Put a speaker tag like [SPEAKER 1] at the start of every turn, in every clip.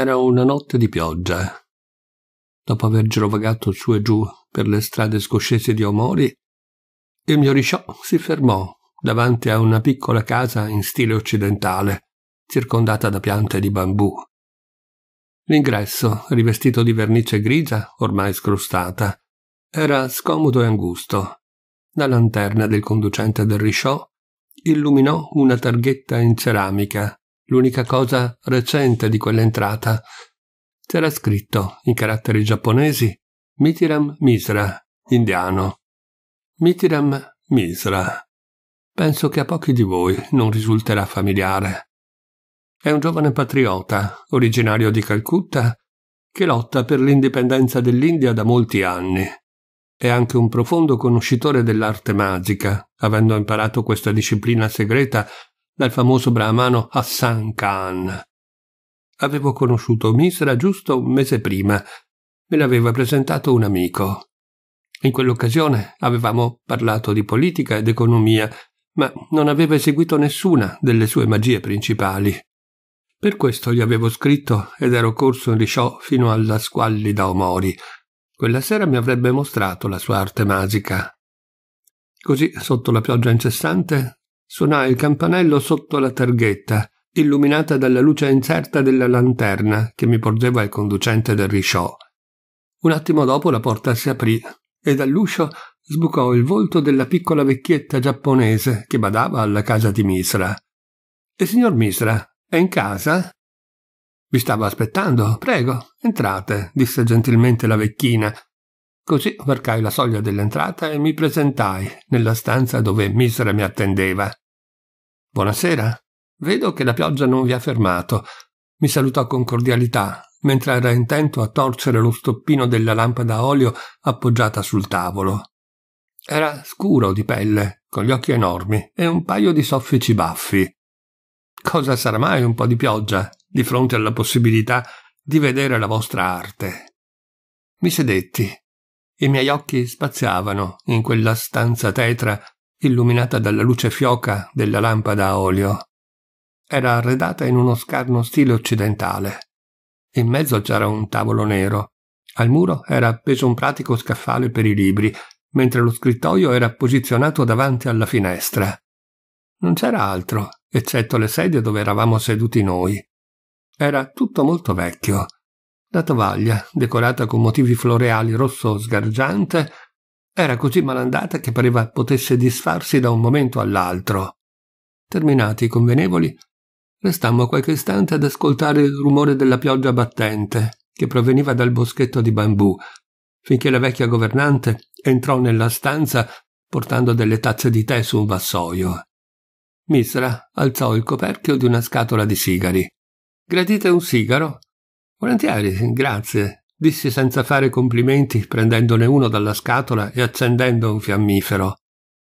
[SPEAKER 1] Era una notte di pioggia. Dopo aver girovagato su e giù per le strade scoscese di Omori, il mio risciò si fermò davanti a una piccola casa in stile occidentale, circondata da piante di bambù. L'ingresso, rivestito di vernice grigia, ormai scrostata, era scomodo e angusto. La lanterna del conducente del risciò illuminò una targhetta in ceramica l'unica cosa recente di quell'entrata. C'era scritto, in caratteri giapponesi, Mitiram Misra, indiano. Mitiram Misra. Penso che a pochi di voi non risulterà familiare. È un giovane patriota, originario di Calcutta, che lotta per l'indipendenza dell'India da molti anni. È anche un profondo conoscitore dell'arte magica, avendo imparato questa disciplina segreta dal famoso brahmano Hassan Khan. Avevo conosciuto Misra giusto un mese prima, me l'aveva presentato un amico. In quell'occasione avevamo parlato di politica ed economia, ma non aveva eseguito nessuna delle sue magie principali. Per questo gli avevo scritto ed ero corso in risciò fino alla squallida Omori. Quella sera mi avrebbe mostrato la sua arte magica. Così, sotto la pioggia incessante, Suonà il campanello sotto la targhetta, illuminata dalla luce incerta della lanterna che mi porgeva il conducente del risciò. Un attimo dopo la porta si aprì e dall'uscio sbucò il volto della piccola vecchietta giapponese che badava alla casa di Misra. E signor Misra, è in casa? Vi stavo aspettando, prego, entrate, disse gentilmente la vecchina, Così varcai la soglia dell'entrata e mi presentai nella stanza dove Misra mi attendeva. Buonasera. Vedo che la pioggia non vi ha fermato. Mi salutò con cordialità, mentre era intento a torcere lo stoppino della lampada a olio appoggiata sul tavolo. Era scuro di pelle, con gli occhi enormi e un paio di soffici baffi. Cosa sarà mai un po' di pioggia di fronte alla possibilità di vedere la vostra arte? Mi sedetti i miei occhi spaziavano in quella stanza tetra illuminata dalla luce fioca della lampada a olio. Era arredata in uno scarno stile occidentale. In mezzo c'era un tavolo nero. Al muro era appeso un pratico scaffale per i libri, mentre lo scrittoio era posizionato davanti alla finestra. Non c'era altro, eccetto le sedie dove eravamo seduti noi. Era tutto molto vecchio. La tovaglia, decorata con motivi floreali rosso sgargiante, era così malandata che pareva potesse disfarsi da un momento all'altro. Terminati i convenevoli, restammo qualche istante ad ascoltare il rumore della pioggia battente che proveniva dal boschetto di bambù, finché la vecchia governante entrò nella stanza portando delle tazze di tè su un vassoio. Misra alzò il coperchio di una scatola di sigari. Gradite un sigaro? Volentieri, grazie, dissi senza fare complimenti, prendendone uno dalla scatola e accendendo un fiammifero.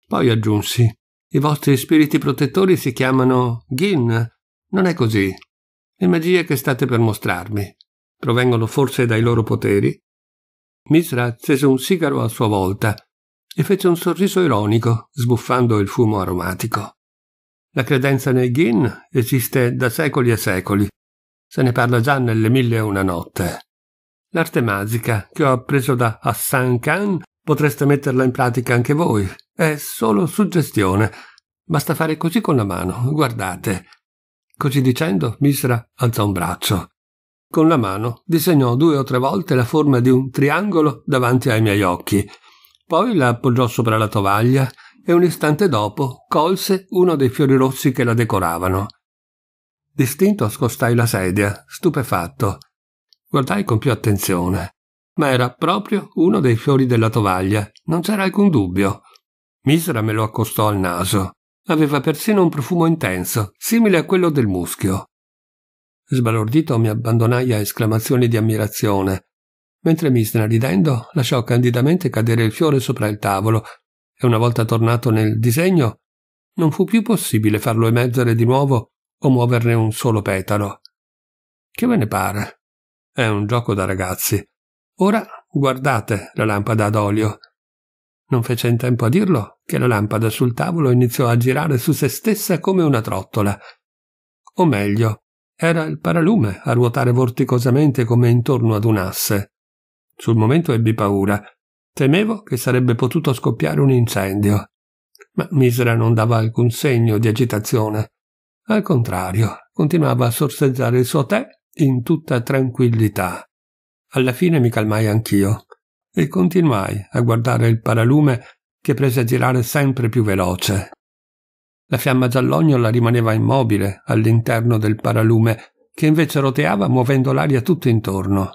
[SPEAKER 1] Poi aggiunsi: I vostri spiriti protettori si chiamano Gin. Non è così. Le magie che state per mostrarmi provengono forse dai loro poteri? Misra accese un sigaro a sua volta e fece un sorriso ironico, sbuffando il fumo aromatico. La credenza nei Gin esiste da secoli e secoli se ne parla già nelle mille e una notte. L'arte magica che ho appreso da Hassan Khan potreste metterla in pratica anche voi. È solo suggestione. Basta fare così con la mano, guardate. Così dicendo, Misra alzò un braccio. Con la mano disegnò due o tre volte la forma di un triangolo davanti ai miei occhi. Poi la appoggiò sopra la tovaglia e un istante dopo colse uno dei fiori rossi che la decoravano. D'istinto scostai la sedia, stupefatto. Guardai con più attenzione. Ma era proprio uno dei fiori della tovaglia, non c'era alcun dubbio. Misra me lo accostò al naso. Aveva persino un profumo intenso, simile a quello del muschio. Sbalordito mi abbandonai a esclamazioni di ammirazione, mentre Misra, ridendo, lasciò candidamente cadere il fiore sopra il tavolo e una volta tornato nel disegno non fu più possibile farlo emergere di nuovo o muoverne un solo petalo. Che ve ne pare? È un gioco da ragazzi. Ora guardate la lampada ad olio. Non fece in tempo a dirlo che la lampada sul tavolo iniziò a girare su se stessa come una trottola. O meglio, era il paralume a ruotare vorticosamente come intorno ad un asse. Sul momento ebbi paura. Temevo che sarebbe potuto scoppiare un incendio. Ma Misera non dava alcun segno di agitazione. Al contrario, continuava a sorseggiare il suo tè in tutta tranquillità. Alla fine mi calmai anch'io e continuai a guardare il paralume che prese a girare sempre più veloce. La fiamma giallognola rimaneva immobile all'interno del paralume, che invece roteava muovendo l'aria tutto intorno.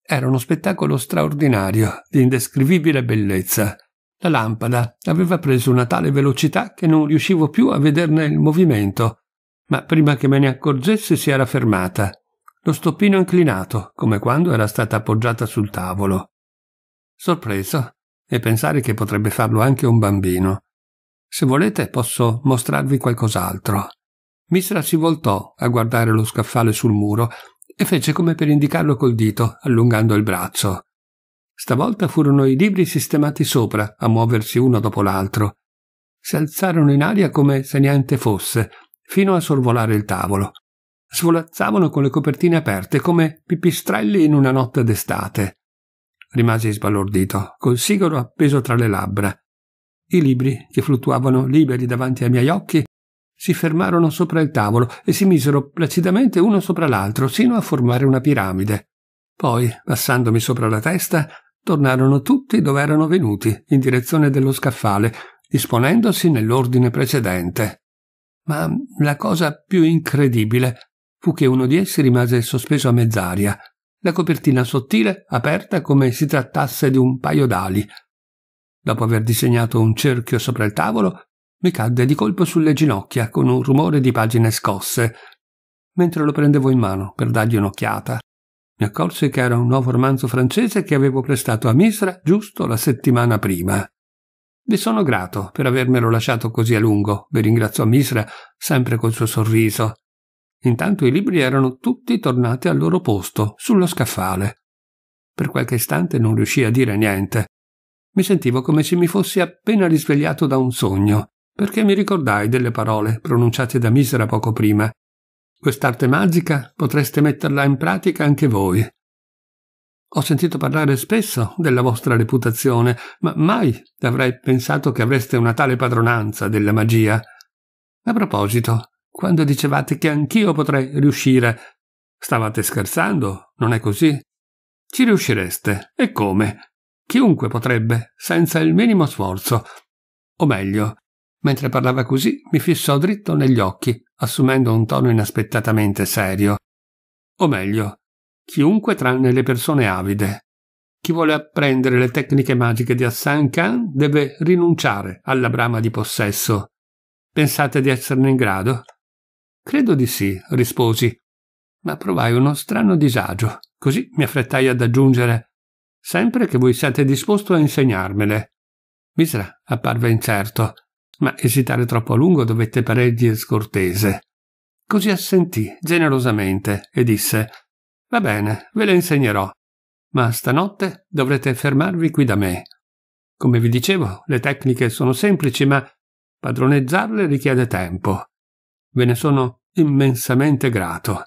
[SPEAKER 1] Era uno spettacolo straordinario, di indescrivibile bellezza. La lampada aveva preso una tale velocità che non riuscivo più a vederne il movimento, ma prima che me ne accorgessi si era fermata. Lo stoppino inclinato, come quando era stata appoggiata sul tavolo. Sorpreso, e pensare che potrebbe farlo anche un bambino. Se volete posso mostrarvi qualcos'altro. Misra si voltò a guardare lo scaffale sul muro e fece come per indicarlo col dito, allungando il braccio. Stavolta furono i libri sistemati sopra a muoversi uno dopo l'altro. Si alzarono in aria come se niente fosse, fino a sorvolare il tavolo. Svolazzavano con le copertine aperte come pipistrelli in una notte d'estate. Rimasi sbalordito, col sigaro appeso tra le labbra. I libri, che fluttuavano liberi davanti ai miei occhi, si fermarono sopra il tavolo e si misero placidamente uno sopra l'altro sino a formare una piramide. Poi, passandomi sopra la testa, tornarono tutti dove erano venuti, in direzione dello scaffale, disponendosi nell'ordine precedente. Ma la cosa più incredibile fu che uno di essi rimase sospeso a mezz'aria, la copertina sottile aperta come si trattasse di un paio d'ali. Dopo aver disegnato un cerchio sopra il tavolo, mi cadde di colpo sulle ginocchia con un rumore di pagine scosse, mentre lo prendevo in mano per dargli un'occhiata. Mi accorsi che era un nuovo romanzo francese che avevo prestato a Misra giusto la settimana prima. Vi sono grato per avermelo lasciato così a lungo, vi ringraziò Misra, sempre col suo sorriso. Intanto i libri erano tutti tornati al loro posto, sullo scaffale. Per qualche istante non riuscii a dire niente. Mi sentivo come se mi fossi appena risvegliato da un sogno, perché mi ricordai delle parole pronunciate da Misra poco prima Quest'arte magica potreste metterla in pratica anche voi. Ho sentito parlare spesso della vostra reputazione, ma mai avrei pensato che avreste una tale padronanza della magia. A proposito, quando dicevate che anch'io potrei riuscire, stavate scherzando, non è così? Ci riuscireste, e come? Chiunque potrebbe, senza il minimo sforzo. O meglio, Mentre parlava così mi fissò dritto negli occhi, assumendo un tono inaspettatamente serio. O meglio, chiunque tranne le persone avide. Chi vuole apprendere le tecniche magiche di Hassan Khan deve rinunciare alla brama di possesso. Pensate di esserne in grado? Credo di sì, risposi, ma provai uno strano disagio, così mi affrettai ad aggiungere sempre che voi siate disposto a insegnarmele. Misra apparve incerto ma esitare troppo a lungo dovette pareggi scortese. Così assentì generosamente e disse Va bene, ve le insegnerò, ma stanotte dovrete fermarvi qui da me. Come vi dicevo, le tecniche sono semplici, ma padroneggiarle richiede tempo. Ve ne sono immensamente grato.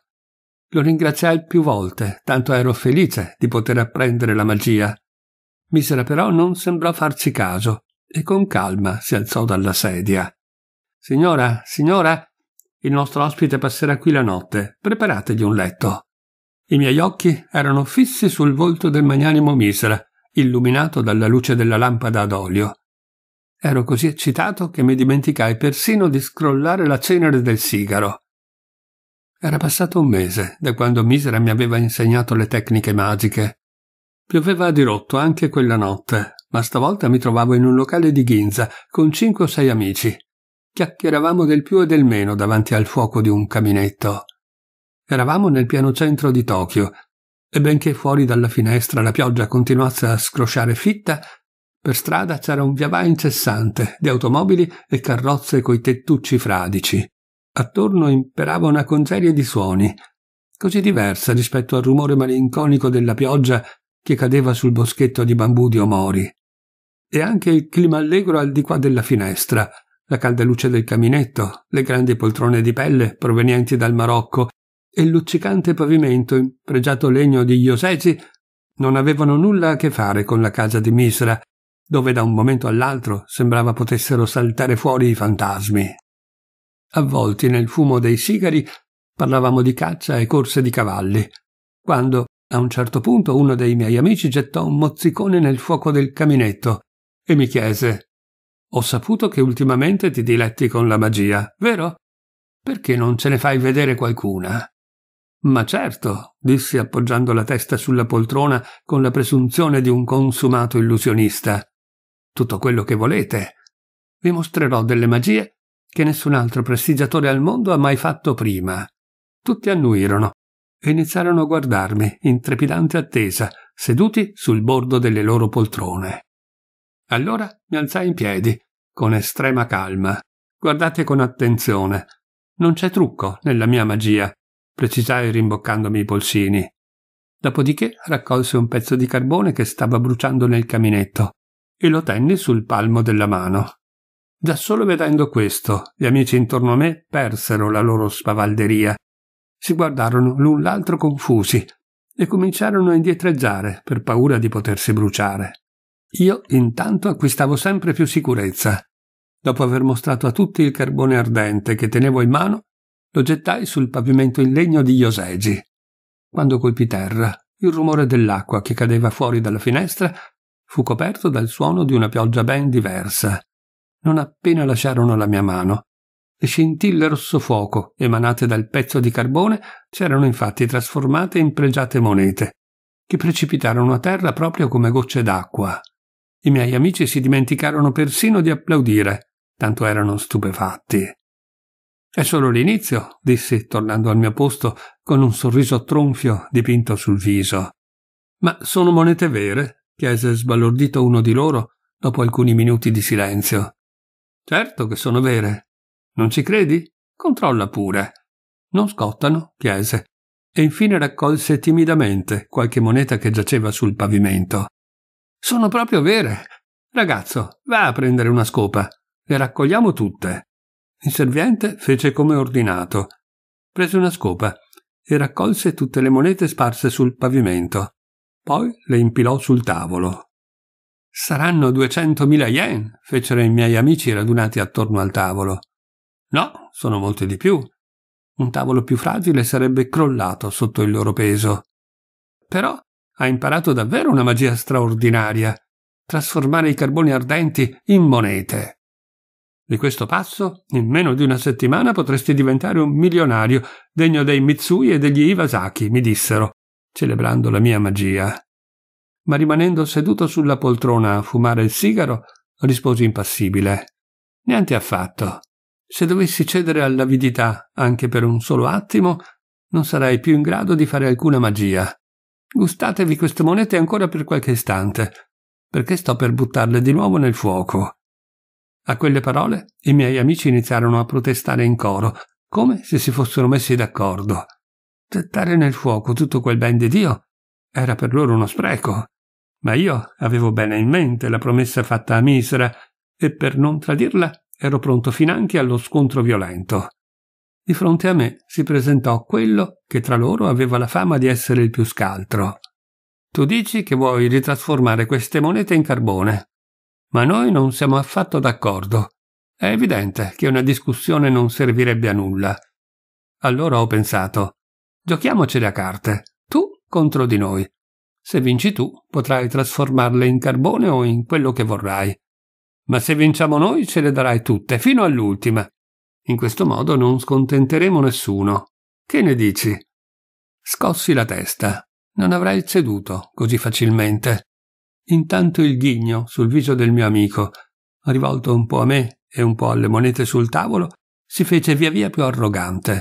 [SPEAKER 1] Lo ringraziai più volte, tanto ero felice di poter apprendere la magia. Misera però non sembrò farci caso e con calma si alzò dalla sedia. Signora, signora, il nostro ospite passerà qui la notte. Preparategli un letto. I miei occhi erano fissi sul volto del magnanimo Misra, illuminato dalla luce della lampada ad olio. Ero così eccitato che mi dimenticai persino di scrollare la cenere del sigaro. Era passato un mese da quando Misera mi aveva insegnato le tecniche magiche. Pioveva a dirotto anche quella notte, ma stavolta mi trovavo in un locale di Ghinza con cinque o sei amici. Chiacchieravamo del più e del meno davanti al fuoco di un caminetto. Eravamo nel piano centro di Tokyo e benché fuori dalla finestra la pioggia continuasse a scrosciare fitta, per strada c'era un viavai incessante di automobili e carrozze coi tettucci fradici. Attorno imperava una congerie di suoni, così diversa rispetto al rumore malinconico della pioggia che cadeva sul boschetto di bambù di Omori e anche il clima allegro al di qua della finestra, la calda luce del caminetto, le grandi poltrone di pelle provenienti dal Marocco e il luccicante pavimento in pregiato legno di Iosesi non avevano nulla a che fare con la casa di Misra, dove da un momento all'altro sembrava potessero saltare fuori i fantasmi. Avvolti nel fumo dei sigari, parlavamo di caccia e corse di cavalli, quando, a un certo punto, uno dei miei amici gettò un mozzicone nel fuoco del caminetto e mi chiese Ho saputo che ultimamente ti diletti con la magia, vero? Perché non ce ne fai vedere qualcuna? Ma certo, dissi appoggiando la testa sulla poltrona con la presunzione di un consumato illusionista. Tutto quello che volete. Vi mostrerò delle magie che nessun altro prestigiatore al mondo ha mai fatto prima. Tutti annuirono e iniziarono a guardarmi in trepidante attesa, seduti sul bordo delle loro poltrone. Allora mi alzai in piedi, con estrema calma. Guardate con attenzione. Non c'è trucco nella mia magia, precisai rimboccandomi i polsini. Dopodiché raccolse un pezzo di carbone che stava bruciando nel caminetto e lo tenni sul palmo della mano. Già solo vedendo questo, gli amici intorno a me persero la loro spavalderia. Si guardarono l'un l'altro confusi e cominciarono a indietreggiare per paura di potersi bruciare. Io intanto acquistavo sempre più sicurezza. Dopo aver mostrato a tutti il carbone ardente che tenevo in mano, lo gettai sul pavimento in legno di Iosegi. Quando colpì terra, il rumore dell'acqua che cadeva fuori dalla finestra fu coperto dal suono di una pioggia ben diversa. Non appena lasciarono la mia mano, le scintille rossofuoco emanate dal pezzo di carbone c'erano infatti trasformate in pregiate monete, che precipitarono a terra proprio come gocce d'acqua. I miei amici si dimenticarono persino di applaudire, tanto erano stupefatti. È solo l'inizio, dissi, tornando al mio posto con un sorriso tronfio dipinto sul viso. Ma sono monete vere? chiese sbalordito uno di loro dopo alcuni minuti di silenzio. Certo che sono vere. Non ci credi? Controlla pure. Non scottano? chiese, e infine raccolse timidamente qualche moneta che giaceva sul pavimento. Sono proprio vere. Ragazzo, va a prendere una scopa. Le raccogliamo tutte. Il servente fece come ordinato. Prese una scopa e raccolse tutte le monete sparse sul pavimento. Poi le impilò sul tavolo. Saranno duecentomila yen, fecero i miei amici radunati attorno al tavolo. No, sono molte di più. Un tavolo più fragile sarebbe crollato sotto il loro peso. Però ha imparato davvero una magia straordinaria, trasformare i carboni ardenti in monete. Di questo passo, in meno di una settimana potresti diventare un milionario, degno dei Mitsui e degli Iwasaki, mi dissero, celebrando la mia magia. Ma rimanendo seduto sulla poltrona a fumare il sigaro, risposi impassibile. Niente affatto. Se dovessi cedere all'avidità anche per un solo attimo, non sarei più in grado di fare alcuna magia. Gustatevi queste monete ancora per qualche istante, perché sto per buttarle di nuovo nel fuoco. A quelle parole i miei amici iniziarono a protestare in coro, come se si fossero messi d'accordo. Gettare nel fuoco tutto quel ben di Dio era per loro uno spreco. Ma io avevo bene in mente la promessa fatta a Misera e per non tradirla ero pronto finanche allo scontro violento. Di fronte a me si presentò quello che tra loro aveva la fama di essere il più scaltro. Tu dici che vuoi ritrasformare queste monete in carbone, ma noi non siamo affatto d'accordo. È evidente che una discussione non servirebbe a nulla. Allora ho pensato, giochiamocele a carte, tu contro di noi. Se vinci tu, potrai trasformarle in carbone o in quello che vorrai. Ma se vinciamo noi, ce le darai tutte, fino all'ultima, in questo modo non scontenteremo nessuno. Che ne dici? Scossi la testa. Non avrei ceduto così facilmente. Intanto il ghigno sul viso del mio amico, rivolto un po' a me e un po' alle monete sul tavolo, si fece via via più arrogante.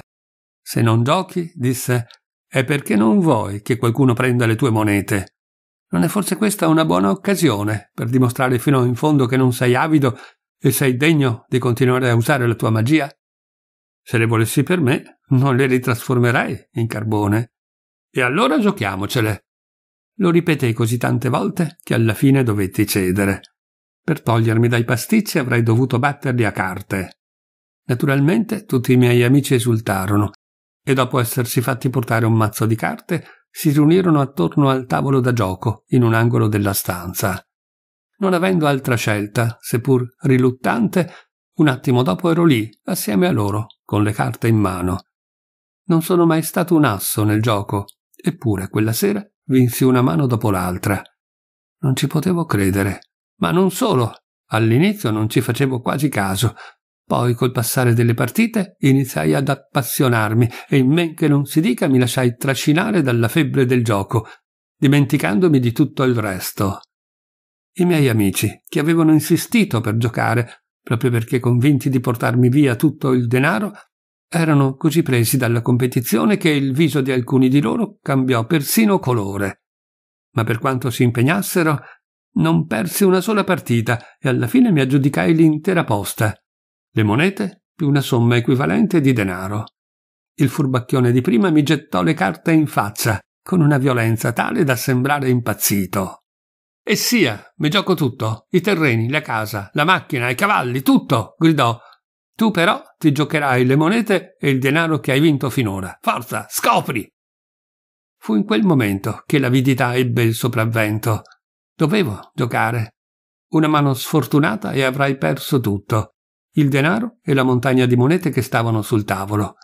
[SPEAKER 1] Se non giochi, disse, è perché non vuoi che qualcuno prenda le tue monete. Non è forse questa una buona occasione per dimostrare fino in fondo che non sei avido e sei degno di continuare a usare la tua magia? Se le volessi per me, non le ritrasformerei in carbone. E allora giochiamocele. Lo ripetei così tante volte che alla fine dovetti cedere. Per togliermi dai pasticci avrei dovuto batterli a carte. Naturalmente tutti i miei amici esultarono e dopo essersi fatti portare un mazzo di carte si riunirono attorno al tavolo da gioco in un angolo della stanza non avendo altra scelta, seppur riluttante, un attimo dopo ero lì, assieme a loro, con le carte in mano. Non sono mai stato un asso nel gioco, eppure quella sera vinsi una mano dopo l'altra. Non ci potevo credere, ma non solo. All'inizio non ci facevo quasi caso. Poi col passare delle partite iniziai ad appassionarmi e in men che non si dica mi lasciai trascinare dalla febbre del gioco, dimenticandomi di tutto il resto i miei amici, che avevano insistito per giocare, proprio perché convinti di portarmi via tutto il denaro, erano così presi dalla competizione che il viso di alcuni di loro cambiò persino colore. Ma per quanto si impegnassero, non persi una sola partita e alla fine mi aggiudicai l'intera posta, le monete più una somma equivalente di denaro. Il furbacchione di prima mi gettò le carte in faccia con una violenza tale da sembrare impazzito. E sia, mi gioco tutto, i terreni, la casa, la macchina, i cavalli, tutto, gridò. Tu però ti giocherai le monete e il denaro che hai vinto finora. Forza, scopri! Fu in quel momento che l'avidità ebbe il sopravvento. Dovevo giocare. Una mano sfortunata e avrai perso tutto. Il denaro e la montagna di monete che stavano sul tavolo.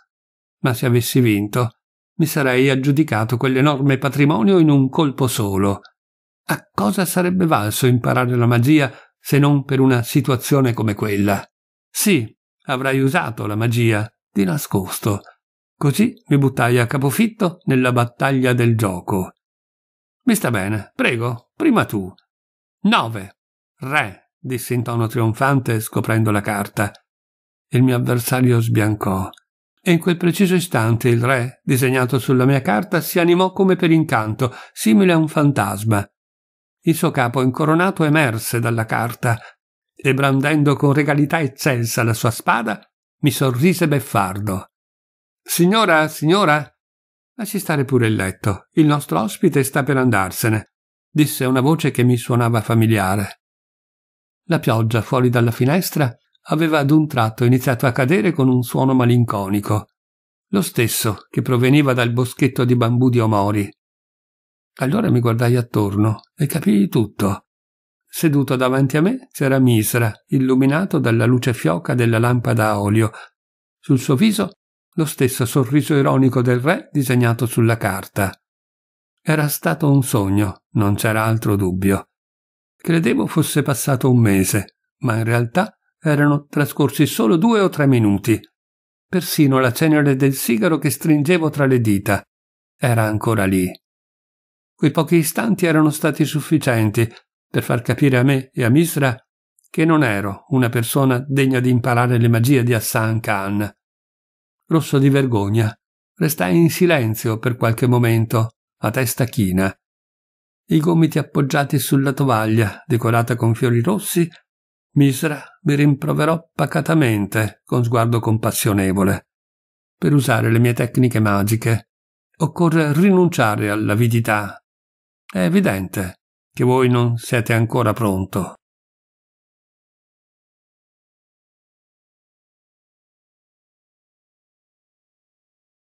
[SPEAKER 1] Ma se avessi vinto, mi sarei aggiudicato quell'enorme patrimonio in un colpo solo a cosa sarebbe valso imparare la magia se non per una situazione come quella? Sì, avrai usato la magia, di nascosto. Così mi buttai a capofitto nella battaglia del gioco. Mi sta bene, prego, prima tu. Nove. Re, dissi in tono trionfante scoprendo la carta. Il mio avversario sbiancò e in quel preciso istante il re, disegnato sulla mia carta, si animò come per incanto, simile a un fantasma. Il suo capo incoronato emerse dalla carta e brandendo con regalità eccelsa la sua spada, mi sorrise beffardo. Signora, signora, lasci stare pure il letto. Il nostro ospite sta per andarsene, disse una voce che mi suonava familiare. La pioggia fuori dalla finestra aveva ad un tratto iniziato a cadere con un suono malinconico, lo stesso che proveniva dal boschetto di bambù di Omori, allora mi guardai attorno e capii tutto. Seduto davanti a me c'era Misra, illuminato dalla luce fioca della lampada a olio. Sul suo viso lo stesso sorriso ironico del re disegnato sulla carta. Era stato un sogno, non c'era altro dubbio. Credevo fosse passato un mese, ma in realtà erano trascorsi solo due o tre minuti. Persino la cenere del sigaro che stringevo tra le dita era ancora lì, Quei pochi istanti erano stati sufficienti per far capire a me e a Misra che non ero una persona degna di imparare le magie di Hassan Khan. Rosso di vergogna, restai in silenzio per qualche momento, a testa china. I gomiti appoggiati sulla tovaglia, decorata con fiori rossi, Misra mi rimproverò pacatamente, con sguardo compassionevole. Per usare le mie tecniche magiche occorre rinunciare all'avidità, è evidente che voi non siete ancora pronto.